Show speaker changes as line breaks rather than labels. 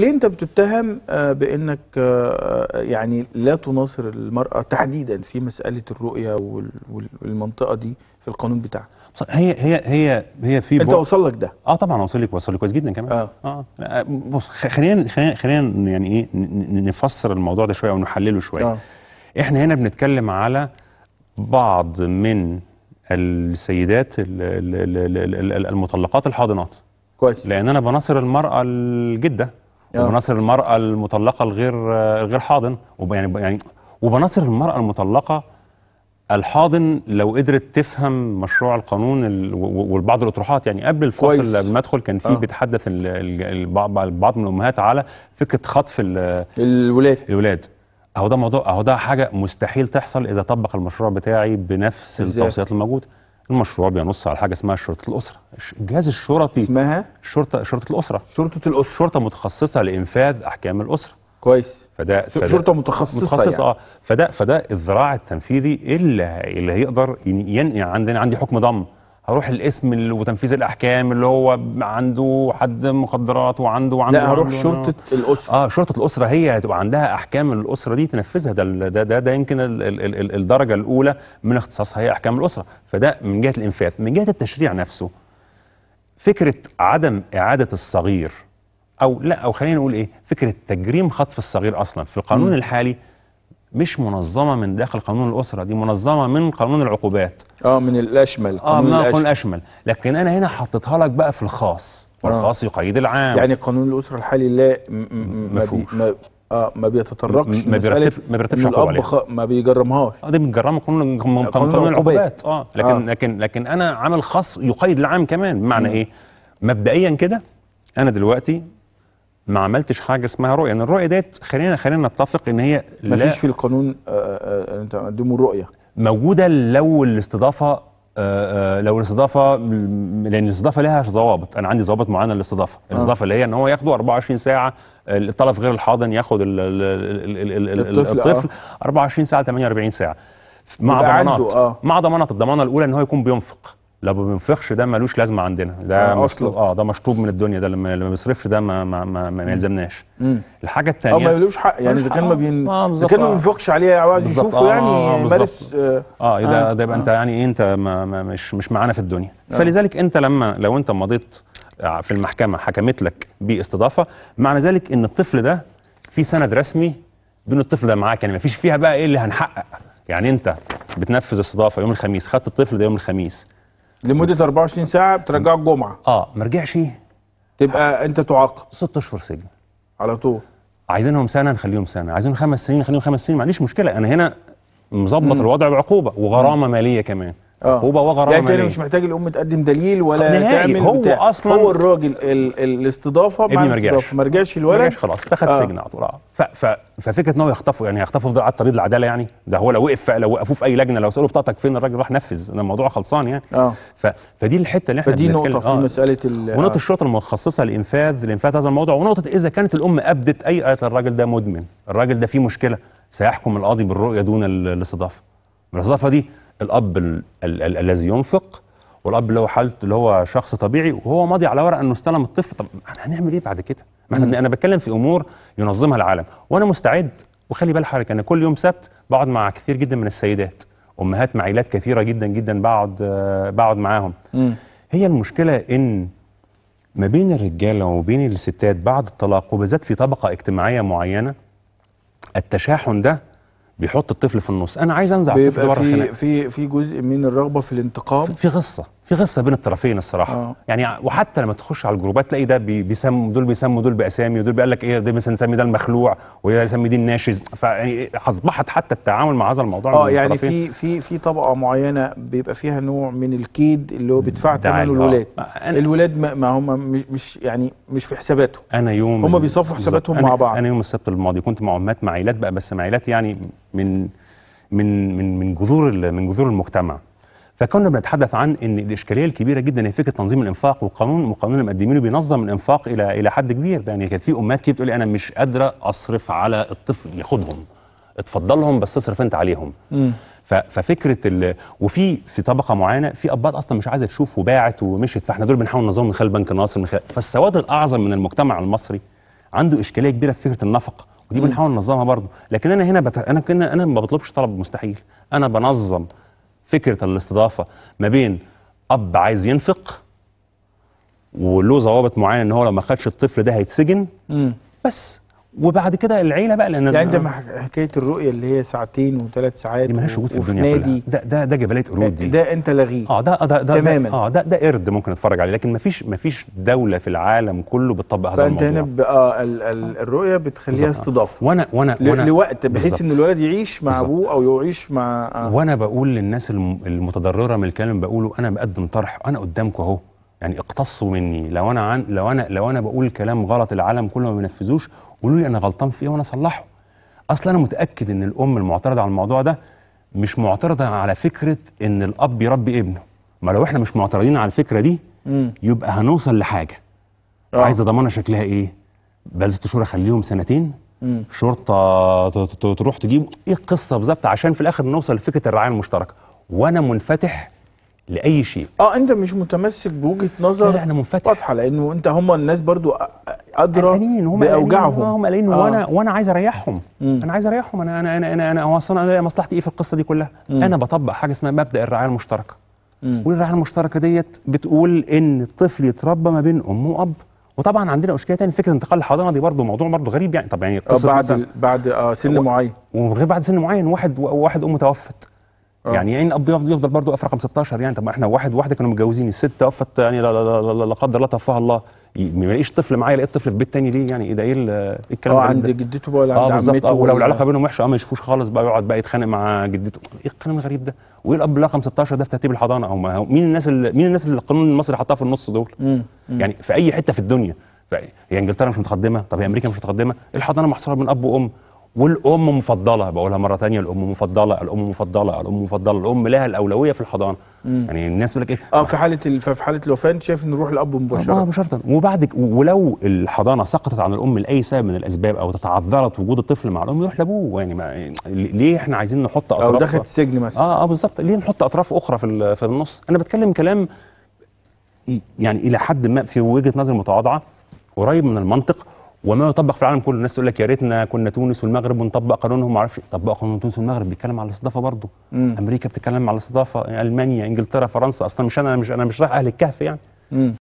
ليه انت بتتهم آه، بانك آه، آه، يعني لا تناصر المراه تحديدا في مساله الرؤيه والمنطقه دي في القانون بتاعها هي هي
هي هي في انت وصل
لك ده اه طبعا وصل لك وصل لك كويس جدا كمان اه اه بص خلينا
خلينا خلينا يعني ايه نفسر الموضوع ده شويه ونحلله شويه آه. احنا هنا بنتكلم على بعض من السيدات المطلقات الحاضنات كويس لان انا بناصر المراه الجده وبناصر المرأة المطلقة الغير غير حاضن يعني يعني وبناصر المرأة المطلقة الحاضن لو قدرت تفهم مشروع القانون وبعض الاطروحات يعني قبل الفاصل قبل ما ادخل كان في آه. بيتحدث بعض من الامهات على فكره خطف الولاد الولاد اهو ده موضوع اهو ده حاجه مستحيل تحصل اذا طبق المشروع بتاعي بنفس التوصيات الموجوده المشروع بينص على حاجه اسمها شرطه الاسره الجهاز الشرطي اسمها شرطه شرطه الاسره شرطه الاسره شرطه متخصصه لانفاذ احكام الاسره كويس فده, فده شرطه متخصصه متخصصه يعني. اه فده فده الذراع التنفيذي اللي اللي هيقدر ينقي عندنا عندي حكم ضم هروح الاسم وتنفيذ الاحكام اللي هو عنده حد مخدرات وعنده وعنده لا هروح شرطه الاسره اه شرطه الاسره هي هتبقى عندها احكام الاسره دي تنفذها ده ده ده, ده يمكن ال ال ال الدرجه الاولى من اختصاصها هي احكام الاسره فده من جهه الانفاذ من جهه التشريع نفسه فكره عدم اعاده الصغير او لا او خلينا نقول ايه فكره تجريم خطف الصغير اصلا في القانون م. الحالي مش منظمه من داخل قانون الاسره دي منظمه من قانون العقوبات
اه من الاشمل اه من القانون الاشمل
لكن انا هنا حطيتها لك بقى في الخاص والخاص آه. يقيد العام يعني
قانون الاسره الحالي لا ما, ما اه ما بيتطرقش ما بيرتب ما بيرتبش الاب خ... ما بيجرمهاش
اه دي بنجرمه آه، قانون قانون, قانون العقوبات اه لكن آه.
لكن لكن انا عامل خاص يقيد
العام كمان بمعنى م. ايه مبدئيا كده انا دلوقتي ما عملتش حاجه اسمها رؤيه ان الرؤيه ديت خلينا خلينا نتفق ان هي ما فيش في
القانون آه، آه، آه،
انت مقدمه الرؤيه موجوده لو الاستضافه لو الاستضافه لان الاستضافه لها ضوابط انا عندي ضوابط معينه للاستضافه الاستضافه اللي هي ان هو ياخده 24 ساعه الطرف غير الحاضن ياخد الـ الـ الـ الطفل 24 ساعه 48 ساعه مع ضمانات مع ضمانات الضمانه الاولى ان هو يكون بينفق لو ما بينفقش ده ملوش لازمه عندنا ده آه مشطوب اه ده مشطوب من الدنيا ده لما ما بيصرفش ده ما ما ما, ما يلزمناش الحاجه الثانيه اه ما ملوش حق يعني اذا كان ما بين آه، اذا كان ما بينفقش
عليه يعني يشوفه يعني آه، مارس اه, آه ده آه. ده يبقى انت
يعني ايه انت ما ما مش مش معانا في الدنيا فلذلك انت لما لو انت مضيت في المحكمه حكمت لك باستضافه معنى ذلك ان الطفل ده في سند رسمي بين الطفل ده معاك يعني ما فيش فيها بقى ايه اللي هنحقق يعني انت بتنفذ استضافه يوم الخميس خدت الطفل ده يوم الخميس
لمده 24
ساعه بترجعه الجمعه اه ما رجعش تبقى انت تعاقب ست اشهر سجن على طول عايزينهم سنه نخليهم سنه عايزين خمس سنين نخليهم خمس سنين ما عنديش مشكله انا هنا مظبط الوضع بعقوبه وغرامه ماليه كمان عقوبه آه. وغرامه يعني ماليه مش
محتاج الام تقدم دليل ولا تعمل هو بتاع. اصلا هو الراجل ال ال الاستضافه ما الاستضافه ما رجعش الولد مرجعش خلاص اتخذ آه. سجن على
طول آه. ففكره ان هو يخطفه يعني يخطفه في على طريق العداله يعني ده هو لو وقف لو وقفوه في اي لجنه لو سالوا بطاقتك فين الراجل راح نفذ انا الموضوع خلصان يعني آه. فدي الحته اللي احنا فدي نقطه في آه. مساله ونقطه آه. الشرطه المخصصه لانفاذ لانفاذ هذا الموضوع ونقطه اذا كانت الام ابدت اي قالت آية الراجل ده مدمن الراجل ده فيه مشكله سيحكم القاضي بالرؤيه دون الاستضافه الاستضافه دي الاب ال ال ال الذي ينفق والاب اللي هو حالته اللي هو شخص طبيعي وهو ماضي على ورق انه استلم الطفل طب هنعمل ايه بعد كده؟ ما احنا انا بتكلم في امور ينظمها العالم وانا مستعد وخلي بال حضرتك انا كل يوم سبت بقعد مع كثير جدا من السيدات امهات مع كثيره جدا جدا بقعد بقعد معاهم هي المشكله ان ما بين الرجاله وما بين الستات بعد الطلاق وبالذات في طبقه اجتماعيه معينه التشاحن ده بيحط الطفل في النص انا عايز انزع الطفل بره في
في في جزء من الرغبه في الانتقام في غصه في غصه بين الطرفين
الصراحه أوه. يعني وحتى لما تخش على الجروبات تلاقي ده بيسموا دول بيسموا دول باسامي ودول بيقول لك ايه ده مثلا نسمي ده المخلوع وده نسمي دي الناشز فيعني اصبحت حتى التعامل مع هذا الموضوع اه يعني في
في في طبقه معينه بيبقى فيها نوع من الكيد اللي هو بيدفع ثمنه الولاد الولاد ما هم مش يعني مش في حساباتهم انا يوم هم بيصفوا حساباتهم مع بعض
انا يوم السبت الماضي كنت مع عمات مع عيلات بقى بس مع عيلات يعني من من من من جذور من جذور المجتمع فكنا بنتحدث عن ان الاشكاليه الكبيره جدا هي فكره تنظيم الانفاق والقانون وقانون اللي مقدمينه بينظم الانفاق الى الى حد كبير يعني كانت في امهات كتير بتقول لي انا مش قادره اصرف على الطفل خدهم اتفضلهم بس اصرف انت عليهم م. ففكره ال... وفي في طبقه معينه في اباط اصلا مش عايزه تشوف وباعت ومشت فاحنا دول بنحاول ننظمهم من خلال بنك الناصر من خلال... فالسواد الاعظم من المجتمع المصري عنده اشكاليه كبيره في فكره النفقه ودي بنحاول ننظمها برضه لكن انا هنا بت... انا كنا انا ما بطلبش طلب مستحيل انا بنظم فكره الاستضافه ما بين اب عايز ينفق وله ضوابط معينه ان هو لو ما خدش الطفل ده هيتسجن
مم. بس وبعد كده العيله بقى لان يعني انت حكايه الرؤيه اللي هي ساعتين وثلاث ساعات دي مالهاش وجود في الدنيا كلها ده ده ده جبليه قرود آه، دي ده انت لغيه اه ده ده ده تماما اه
ده ده قرد ممكن اتفرج عليه لكن مفيش مفيش دوله في العالم كله بتطبق هذا الموضوع فانت
هنا اه ال ال آه. الرؤيه بتخليها استضافه
وانا وانا وانا لوقت بحيث ان
الولد يعيش مع ابوه او يعيش مع آه.
وانا بقول للناس المتضرره من الكلام بقوله انا بقدم طرح انا قدامكم اهو يعني اقتصوا مني لو انا عن لو انا لو انا بقول كلام غلط العالم كله ما بينفذوش قولوا لي انا غلطان في ايه وانا اصلحه اصلا انا متاكد ان الام المعترضه على الموضوع ده مش معترضه على فكره ان الاب يربي ابنه ما لو احنا مش معترضين على الفكره دي يبقى هنوصل لحاجه أوه. عايزه ضمانه شكلها ايه بقى ست شهور اخليهم سنتين مم. شرطه تروح تجيب ايه القصه بالظبط عشان في الاخر نوصل لفكره الرعايه المشتركه وانا منفتح لاي شيء
اه انت مش متمسك بوجهه نظر لا انا منفتح واضحه لانه انت هم الناس برضو ادرى هم باوجاعهم هم قالين آه. وانا وانا عايز اريحهم
مم. انا عايز اريحهم انا انا انا انا, أنا هو اصلا انا مصلحتي ايه في القصه دي كلها مم. انا بطبق حاجه اسمها مبدا الرعايه المشتركه مم. والرعايه المشتركه ديت بتقول ان الطفل يتربى ما بين ام واب وطبعا عندنا اشكاليه ثانيه فكره انتقال الحضانه دي برضه موضوع برضه غريب يعني طب يعني آه، قصه بعد
بعد آه سن
معين وغير بعد سن معين واحد واحد ام توفت آه. يعني يعني الاب يفضل, يفضل برضه رقم 16 يعني طب ما احنا واحد واحده كانوا متجوزين الست طفت يعني لا لا لا, لا, لا قدر الله توفاها الله ما يلاقيش طفل معايا لقيت طفل في بيت تاني ليه يعني ايه ده ايه الكلام آه، ده اه عند جدته
بقى ولا عند آه، عمته اه ولو العلاقه بينهم
وحشه اه ما يشوفوش خالص بقى يقعد بقى يتخانق مع جدته ايه الكلام الغريب ده وايه الاب رقم 16 ده في ترتيب الحضانه او ما مين الناس اللي مين الناس اللي القانون المصري حطها في النص دول يعني في اي حته في الدنيا هي انجلترا مش متقدمه طب هي امريكا مش متقدمه الحضانه محصوره من اب وام والام مفضله بقولها مره تانية الام مفضله الام مفضله الام مفضله الام لها الاولويه في الحضانه مم. يعني الناس يقول لك ايه اه في حاله في حاله
الوفاه انت شايف ان نروح الاب مباشره اه
مباشره وبعد ولو الحضانه سقطت عن الام لاي سبب من الاسباب او تتعذرت وجود الطفل مع الام يروح لابوه يعني ما ليه احنا عايزين نحط اطراف او دخلت السجن مثلا اه اه بالظبط ليه نحط اطراف اخرى في في النص انا بتكلم كلام يعني الى حد ما في وجهه نظر متواضعه قريب من المنطق وما يطبق في العالم كله الناس تقول لك يا ريتنا كنا تونس والمغرب ونطبق قانونهم ما اعرفش إيه. طبقوا قانون تونس والمغرب بيتكلم على الاستضافه برضه مم. امريكا بتتكلم على الاستضافه المانيا انجلترا فرنسا اصلا مش انا مش انا مش رايح اهل الكهف يعني
مم.